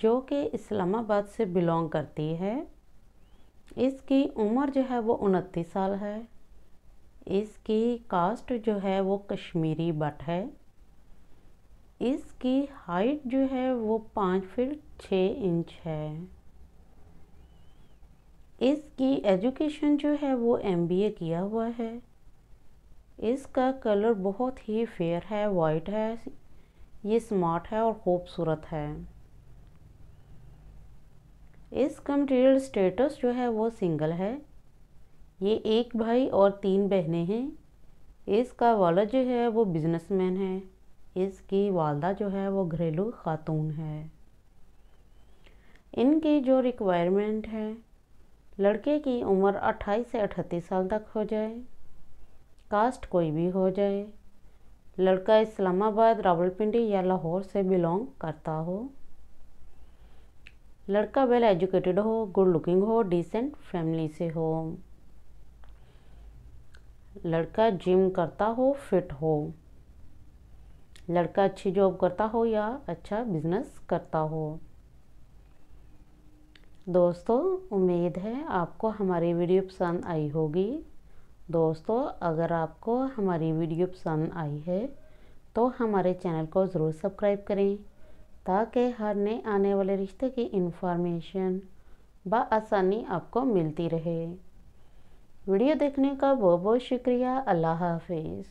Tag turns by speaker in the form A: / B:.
A: जो कि इस्लामाबाद से बिलोंग करती है इसकी उम्र जो है वो उनतीस साल है इसकी कास्ट जो है वो कश्मीरी बट है इसकी हाइट जो है वो पाँच फीट छः इंच है इसकी एजुकेशन जो है वो एमबीए किया हुआ है इसका कलर बहुत ही फेयर है वाइट है ये स्मार्ट है और ख़ूबसूरत है इसका मटेरियल स्टेटस जो है वो सिंगल है ये एक भाई और तीन बहनें हैं इसका वाला जो है वो बिजनेसमैन है इसकी वालदा जो है वो घरेलू खातून है इनकी जो रिक्वायरमेंट है लड़के की उम्र 28 से 38 साल तक हो जाए कास्ट कोई भी हो जाए लड़का इस्लामाबाद रावलपिंडी या लाहौर से बिलोंग करता हो लड़का वेल एजुकेटेड हो गुड लुकिंग हो डिसेंट फैमिली से हो लड़का जिम करता हो फिट हो लड़का अच्छी जॉब करता हो या अच्छा बिजनेस करता हो दोस्तों उम्मीद है आपको हमारी वीडियो पसंद आई होगी दोस्तों अगर आपको हमारी वीडियो पसंद आई है तो हमारे चैनल को ज़रूर सब्सक्राइब करें ताकि हर नए आने वाले रिश्ते की इन्फॉर्मेशन बसानी आपको मिलती रहे वीडियो देखने का बहुत बहुत शुक्रिया अल्लाह हाफिज़